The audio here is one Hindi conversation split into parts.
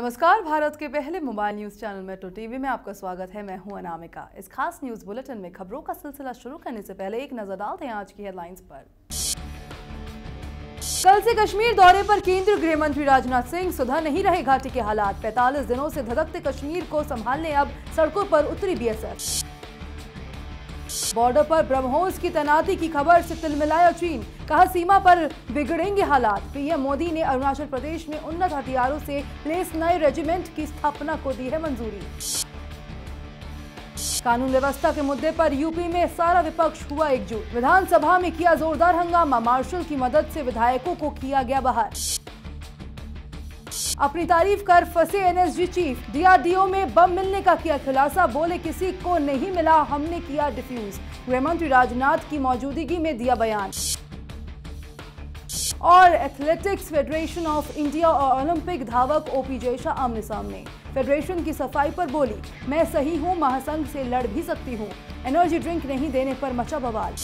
नमस्कार भारत के पहले mobile news channel metro TV में आपका स्वागत है मैं हूं अनामिका इस खास न्यूज बुलेटिन में खबरों का सिलसिला शुरू करने से पहले एक नजर डालते हैं आज की हेडलाइंस पर कल से कश्मीर दौरे पर केंद्रीय गृह मंत्री राजनाथ सिंह सुधर नहीं रहे घाटी के हालात 45 दिनों से धधकते कश्मीर को संभालने अब सड़कों पर उतरी बीएसएफ बॉर्डर पर ब्रह्मोस की तैनाती की खबर से तिलमिलाया चीन कहा सीमा पर बिगड़ेंगे हालात पीएम मोदी ने अरुणाचल प्रदेश में उन्नत हथियारों से प्लेस नए रेजिमेंट की स्थापना को दी है मंजूरी कानून व्यवस्था के मुद्दे पर यूपी में सारा विपक्ष हुआ एकजुट विधानसभा में किया जोरदार हंगामा मार्शल की मदद से विधायकों को किया गया बाहर अपनी तारीफ कर फंसे एनएसजी चीफ डीआरडीओ में बम मिलने का किया खुलासा बोले किसी को नहीं मिला हमने किया डिफ्यूज गृह मंत्री राजनाथ की मौजूदगी में दिया बयान और एथलेटिक्स फेडरेशन ऑफ इंडिया और ओलंपिक धावक ओपी जयशा आमने सामने फेडरेशन की सफाई पर बोली मैं सही हूँ महासंघ से लड़ भी सकती हूँ एनर्जी ड्रिंक नहीं देने पर मचा बवाल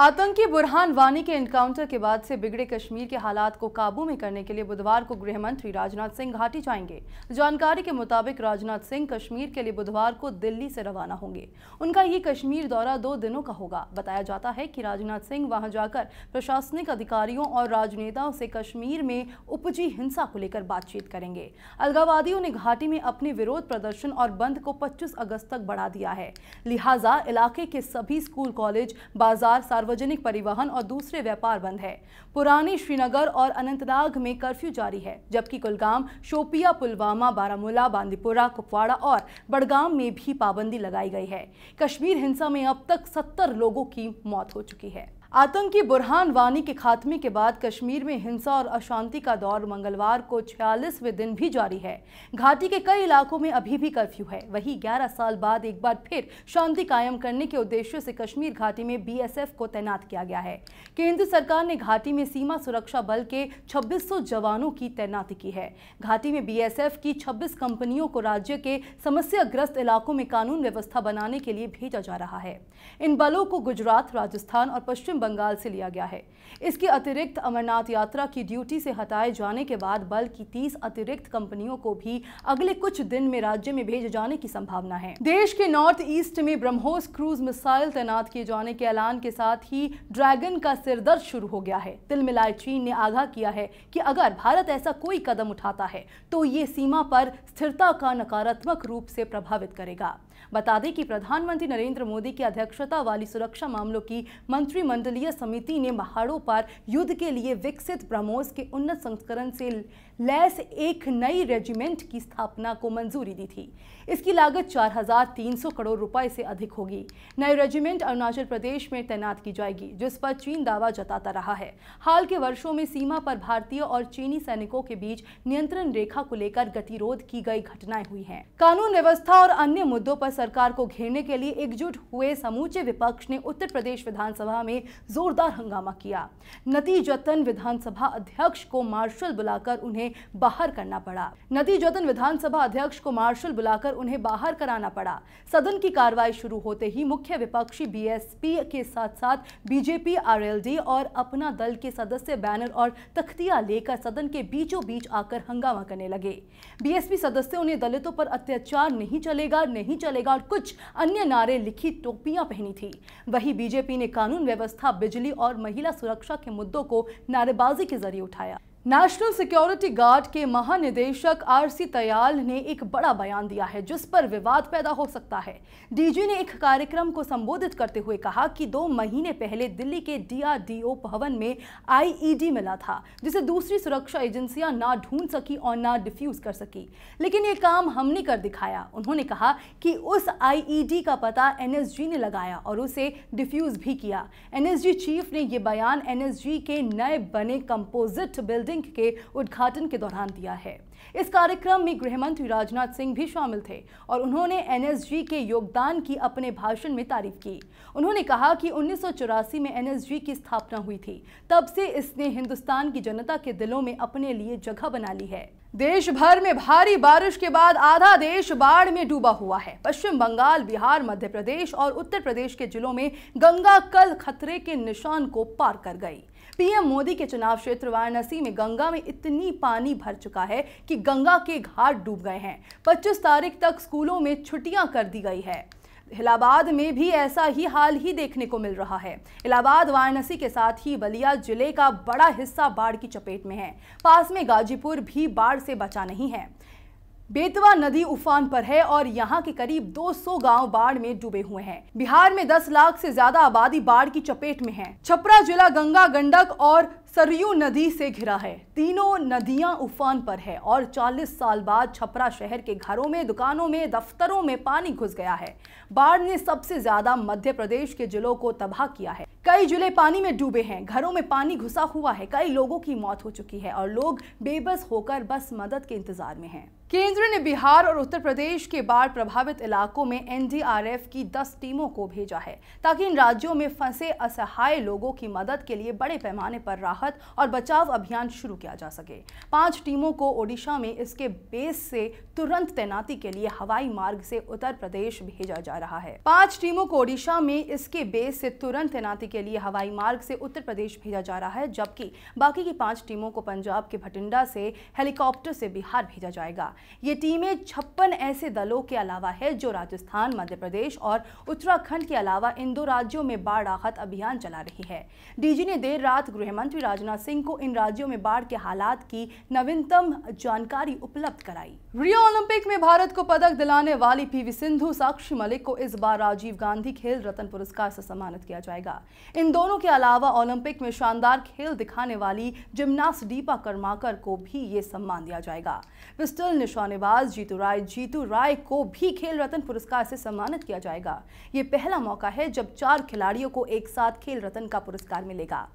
आतंकी बुरहान वानी के एनकाउंटर के बाद से बिगड़े कश्मीर के हालात को काबू में करने के लिए बुधवार को गृह मंत्री राजनाथ सिंह घाटी जाएंगे जानकारी के मुताबिक राजनाथ सिंह कश्मीर के लिए बुधवार को दिल्ली से रवाना होंगे उनका ये कश्मीर दौरा दो दिनों का होगा बताया जाता है कि राजनाथ सिंह वहां जाकर प्रशासनिक अधिकारियों और राजनेताओं से कश्मीर में उपजी हिंसा को लेकर बातचीत करेंगे अलगावादियों ने घाटी में अपने विरोध प्रदर्शन और बंद को पच्चीस अगस्त तक बढ़ा दिया है लिहाजा इलाके के सभी स्कूल कॉलेज बाजार सार्वजनिक सार्वजनिक परिवहन और दूसरे व्यापार बंद है पुरानी श्रीनगर और अनंतनाग में कर्फ्यू जारी है जबकि कुलगाम शोपिया पुलवामा बारामूला बांदीपुरा कुपवाड़ा और बड़गाम में भी पाबंदी लगाई गई है कश्मीर हिंसा में अब तक सत्तर लोगों की मौत हो चुकी है आतंकी बुरहान वानी के खात्मे के बाद कश्मीर में हिंसा और अशांति का दौर मंगलवार को छियालीसवें दिन भी जारी है घाटी के कई इलाकों में अभी भी कर्फ्यू है वही 11 साल बाद एक बार फिर शांति कायम करने के उद्देश्य से कश्मीर घाटी में बीएसएफ को तैनात किया गया है केंद्र सरकार ने घाटी में सीमा सुरक्षा बल के छब्बीस जवानों की तैनाती की है घाटी में बी की छब्बीस कंपनियों को राज्य के समस्याग्रस्त इलाकों में कानून व्यवस्था बनाने के लिए भेजा जा रहा है इन बलों को गुजरात राजस्थान और पश्चिम बंगाल से लिया गया है इसके अतिरिक्त अमरनाथ यात्रा की ड्यूटी से हटाए जाने के बाद बल की तीस अतिरिक्त कंपनियों को भी अगले कुछ दिन में राज्य में भेजे जाने की संभावना है देश के नॉर्थ ईस्ट में ब्रह्मोस क्रूज मिसाइल तैनात किए जाने के ऐलान के साथ ही ड्रैगन का सिरदर्द शुरू हो गया है तिल मिलाए चीन ने आगाह किया है कि अगर भारत ऐसा कोई कदम उठाता है तो ये सीमा पर स्थिरता का नकारात्मक रूप से प्रभावित करेगा बता दें कि प्रधानमंत्री नरेंद्र मोदी की अध्यक्षता वाली सुरक्षा मामलों की मंत्रिमंडलीय समिति ने पहाड़ों पर युद्ध के लिए विकसित ब्रह्मोस के उन्नत संस्करण से लैस एक नई रेजिमेंट की स्थापना को मंजूरी दी थी इसकी लागत 4,300 करोड़ रुपए से अधिक होगी नई रेजिमेंट अरुणाचल प्रदेश में तैनात की जाएगी जिस पर चीन दावा जताता रहा है हाल के वर्षों में सीमा पर भारतीय और चीनी सैनिकों के बीच नियंत्रण रेखा को लेकर गतिरोध की गई घटनाएं हुई हैं कानून व्यवस्था और अन्य मुद्दों पर सरकार को घेरने के लिए एकजुट हुए समूचे विपक्ष ने उत्तर प्रदेश विधानसभा में जोरदार हंगामा किया नतीजतन विधानसभा अध्यक्ष को मार्शल बुलाकर उन्हें उन्हें बाहर करना पड़ा नदी नतीजतन विधानसभा अध्यक्ष को मार्शल बुलाकर उन्हें बाहर कराना पड़ा सदन की कार्रवाई शुरू होते ही मुख्य विपक्षी बीएसपी के साथ साथ बीजेपी आरएलडी और अपना दल के सदस्य बैनर और तख्तिया लेकर सदन के बीचों बीच आकर हंगामा करने लगे बीएसपी सदस्यों ने दलितों पर अत्याचार नहीं चलेगा नहीं चलेगा और कुछ अन्य नारे लिखी टोपियां पहनी थी वही बीजेपी ने कानून व्यवस्था बिजली और महिला सुरक्षा के मुद्दों को नारेबाजी के जरिए उठाया नेशनल सिक्योरिटी गार्ड के महानिदेशक आरसी तयाल ने एक बड़ा बयान दिया है जिस पर विवाद पैदा हो सकता है डीजी ने एक कार्यक्रम को संबोधित करते हुए कहा कि दो महीने पहले दिल्ली के डीआरडीओ भवन में आईईडी मिला था जिसे दूसरी सुरक्षा एजेंसियां ना ढूंढ सकी और ना डिफ्यूज कर सकी लेकिन ये काम हमने कर दिखाया उन्होंने कहा कि उस आई का पता एन ने लगाया और उसे डिफ्यूज भी किया एन चीफ ने यह बयान एन के नए बने कंपोजिट बिल्डिंग लिंक के उद्घाटन के दौरान दिया है इस कार्यक्रम में गृह मंत्री राजनाथ सिंह भी शामिल थे और उन्होंने एनएसजी के योगदान की अपने भाषण में तारीफ की उन्होंने कहा कि उन्नीस में एनएसजी की स्थापना हुई थी तब से इसने हिंदुस्तान की जनता के दिलों में अपने लिए जगह बना ली है देश भर में भारी बारिश के बाद आधा देश बाढ़ में डूबा हुआ है पश्चिम बंगाल बिहार मध्य प्रदेश और उत्तर प्रदेश के जिलों में गंगा कल खतरे के निशान को पार कर गई पीएम मोदी के चुनाव क्षेत्र वाराणसी में गंगा में इतनी पानी भर चुका है कि गंगा के घाट डूब गए हैं 25 तारीख तक स्कूलों में छुट्टियां कर दी गई है इलाहाबाद में भी ऐसा ही हाल ही देखने को मिल रहा है इलाहाबाद वाराणसी के साथ ही बलिया जिले का बड़ा हिस्सा बाढ़ की चपेट में है पास में गाजीपुर भी बाढ़ से बचा नहीं है बेतवा नदी उफान पर है और यहाँ के करीब 200 गांव बाढ़ में डूबे हुए हैं बिहार में 10 लाख से ज्यादा आबादी बाढ़ की चपेट में है छपरा जिला गंगा गंडक और सरयू नदी से घिरा है तीनों नदियां उफान पर है और 40 साल बाद छपरा शहर के घरों में दुकानों में दफ्तरों में पानी घुस गया है बाढ़ ने सबसे ज्यादा मध्य प्रदेश के जिलों को तबाह किया है कई जिले पानी में डूबे हैं घरों में पानी घुसा हुआ है कई लोगों की मौत हो चुकी है और लोग बेबस होकर बस मदद के इंतजार में हैं केंद्र ने बिहार और उत्तर प्रदेश के बाढ़ प्रभावित इलाकों में एनडीआरएफ की 10 टीमों को भेजा है ताकि इन राज्यों में फंसे असहाय लोगों की मदद के लिए बड़े पैमाने पर राहत और बचाव अभियान शुरू किया जा सके पांच टीमों को ओडिशा में इसके बेस से तुरंत तैनाती के लिए हवाई मार्ग से उत्तर प्रदेश भेजा जा रहा है पांच टीमों को ओडिशा में इसके बेस से तुरंत तैनाती के लिए हवाई मार्ग से उत्तर प्रदेश भेजा जा रहा है जबकि बाकी की पांच टीमों को पंजाब के भटिंडा से हेलीकॉप्टर से बिहार भेजा जाएगा ये टीमें छप्पन ऐसे दलों के अलावा है जो राजस्थान मध्य प्रदेश और उत्तराखंड के अलावा इन दो राज्यों में बाढ़ राहत अभियान चला रही है डीजी ने देर रात गृहमंत्री राजनाथ सिंह को इन राज्यों में बाढ़ के हालात की नवीनतम जानकारी उपलब्ध कराई रियो ओलंपिक में भारत को पदक दिलाने वाली पीवी सिंधु साक्षी मलिक को इस बार राजीव गांधी खेल रत्न पुरस्कार से सम्मानित किया जाएगा इन दोनों के अलावा ओलंपिक में शानदार खेल दिखाने वाली जिमनास्ट दीपा कर्माकर को भी ये सम्मान दिया जाएगा पिस्टल ने निशानेबाज जीतू राय जीतू राय को भी खेल रत्न पुरस्कार से सम्मानित किया जाएगा ये पहला मौका है जब चार खिलाड़ियों को एक साथ खेल रत्न का पुरस्कार मिलेगा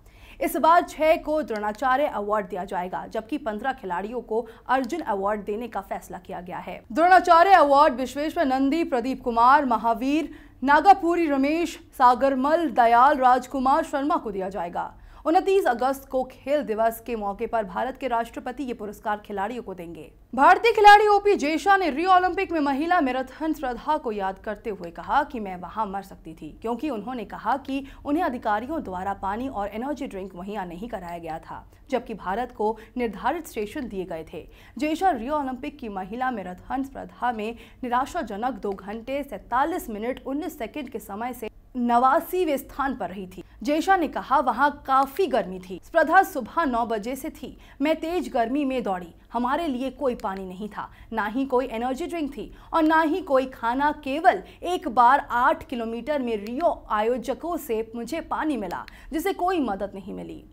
इस बार छह को द्रोणाचार्य अवार्ड दिया जाएगा जबकि पंद्रह खिलाड़ियों को अर्जुन अवार्ड देने का फैसला किया गया है द्रोणाचार्य अवार्ड विश्वेश्वर नंदी प्रदीप कुमार महावीर नागापुरी रमेश सागरमल दयाल राजकुमार शर्मा को दिया जाएगा उनतीस अगस्त को खेल दिवस के मौके पर भारत के राष्ट्रपति ये पुरस्कार खिलाड़ियों को देंगे भारतीय खिलाड़ी ओपी जेशा ने रियो ओलंपिक में महिला मैराथन श्रद्धा को याद करते हुए कहा कि मैं वहां मर सकती थी क्योंकि उन्होंने कहा कि उन्हें अधिकारियों द्वारा पानी और एनर्जी ड्रिंक मुहैया नहीं कराया गया था जबकि भारत को निर्धारित स्टेशन दिए गए थे जेशा रियो ओलंपिक की महिला मैराथन स्पर्धा में निराशाजनक दो घंटे सैतालीस मिनट उन्नीस सेकेंड के समय से नवासीवे स्थान पर रही थी जेशा ने कहा वहाँ काफी गर्मी थी स्पर्धा सुबह नौ बजे से थी मैं तेज गर्मी में दौड़ी हमारे लिए कोई पानी नहीं था ना ही कोई एनर्जी ड्रिंक थी और ना ही कोई खाना केवल एक बार आठ किलोमीटर में रियो आयोजकों से मुझे पानी मिला जिसे कोई मदद नहीं मिली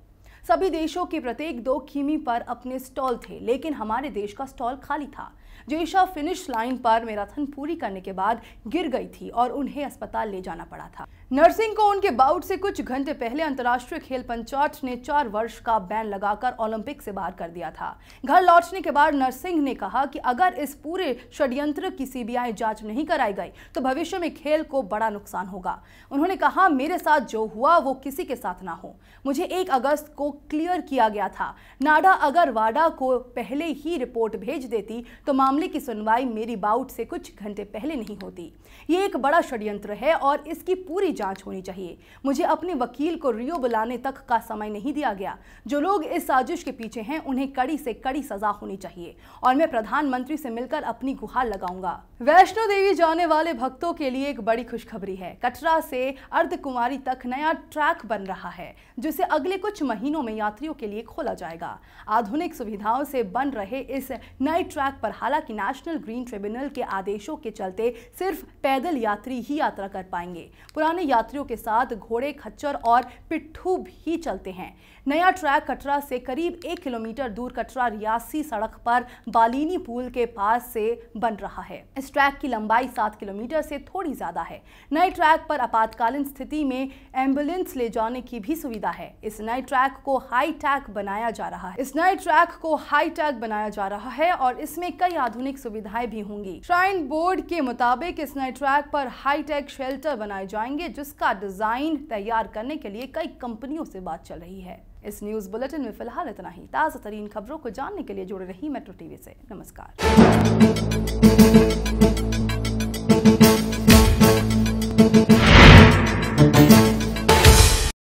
सभी देशों के प्रत्येक दो किमी पर अपने स्टॉल थे लेकिन हमारे देश का स्टॉल खाली था जो ईशा फिनिश लाइन पर मैराथन पूरी करने के बाद गिर गई थी और उन्हें अस्पताल ले जाना पड़ा था नर्सिंग को उनके बाउट से कुछ घंटे पहले अंतर्राष्ट्रीय खेल पंचायत ने चार वर्ष का बैन लगाकर ओलंपिक से बाहर कर दिया था घर लौटने के बाद नरसिंह ने कहा कि अगर इस पूरे षड्यंत्र की सीबीआई जांच नहीं कराई गई तो भविष्य में खेल को बड़ा नुकसान होगा उन्होंने कहा मेरे साथ जो हुआ वो किसी के साथ ना हो मुझे एक अगस्त को क्लियर किया गया था नाडा अगर वाडा को पहले ही रिपोर्ट भेज देती तो मामले की सुनवाई मेरी बाउट से कुछ घंटे पहले नहीं होती ये एक बड़ा षड्यंत्र है और इसकी पूरी जांच होनी चाहिए मुझे अपने वकील को रियो बुलाने तक का समय नहीं दिया गया जो लोग इस साजिश के पीछे हैं उन्हें कड़ी से कड़ी सजा होनी चाहिए और मैं प्रधानमंत्री से मिलकर अपनी गुहार लगाऊंगा वैष्णो देवी जाने वाले भक्तों के लिए एक बड़ी खुशखबरी है कटरा से अर्धकुमारी तक नया ट्रैक बन रहा है जिसे अगले कुछ महीनों में यात्रियों के लिए खोला जाएगा आधुनिक सुविधाओं से बन रहे इस नए ट्रैक पर हालांकि नेशनल ग्रीन ट्रिब्यूनल के आदेशों के चलते सिर्फ पैदल यात्री ही यात्रा कर पाएंगे पुराने यात्रियों के साथ घोड़े खच्चर और पिट्ठू भी चलते हैं नया ट्रैक कटरा से करीब एक किलोमीटर दूर कटरा रियासी सड़क पर बालीनी पुल के पास से बन रहा है इस ट्रैक की लंबाई सात किलोमीटर से थोड़ी ज़्यादा है नए ट्रैक पर आपातकालीन स्थिति में एम्बुलेंस ले जाने की भी सुविधा है इस नए ट्रैक को हाई टैक बनाया जा रहा है इस नए ट्रैक को हाई टैक बनाया जा रहा है और इसमें कई आधुनिक सुविधाएं भी होंगी श्राइन बोर्ड के मुताबिक इस नए ट्रैक पर हाईटेक शेल्टर बनाए जाएंगे जिसका डिज़ाइन तैयार करने के लिए कई कंपनियों से बात चल रही है इस न्यूज़ बुलेटिन में फिलहाल इतना ही ताज़ा तरीन खबरों को जानने के लिए जुड़े रही मेट्रो टीवी से नमस्कार